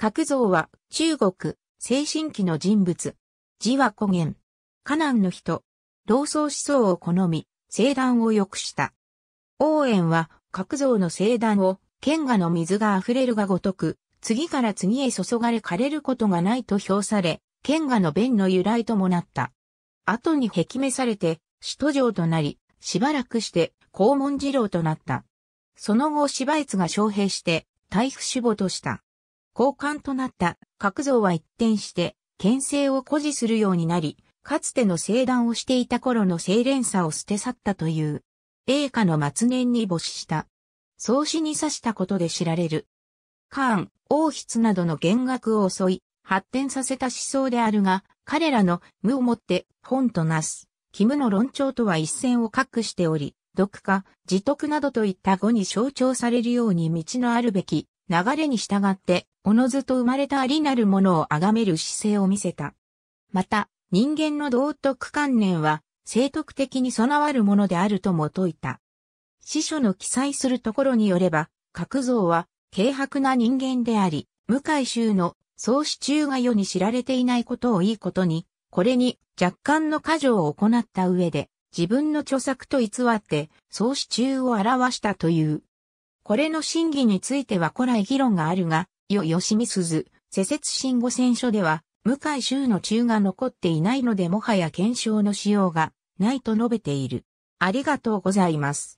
格像は中国、精神期の人物。字は古言。河南の人。老僧思想を好み、聖壇を良くした。応援は格像の聖壇を剣河の水が溢れるがごとく、次から次へ注がれ枯れることがないと評され、剣河の弁の由来ともなった。後に壁目されて、首都城となり、しばらくして黄門次郎となった。その後、芝越が招聘して、大夫守護とした。交換となった角像は一転して、牽制を誇示するようになり、かつての聖断をしていた頃の清廉さを捨て去ったという、栄華の末年に没した。創始に刺したことで知られる。カーン、王室などの弦楽を襲い、発展させた思想であるが、彼らの無をもって本となす、キムの論調とは一線を画しており、読化、自得などといった語に象徴されるように道のあるべき流れに従って、おのずと生まれたありなるものを崇める姿勢を見せた。また、人間の道徳観念は、生徳的に備わるものであるとも説いた。司書の記載するところによれば、角像は、軽薄な人間であり、向井衆の創始中が世に知られていないことをいいことに、これに若干の過剰を行った上で、自分の著作と偽って、創始中を表したという。これの審議については古来議論があるが、よみ見鈴、世設新五選書では、向井州の中が残っていないのでもはや検証のしようがないと述べている。ありがとうございます。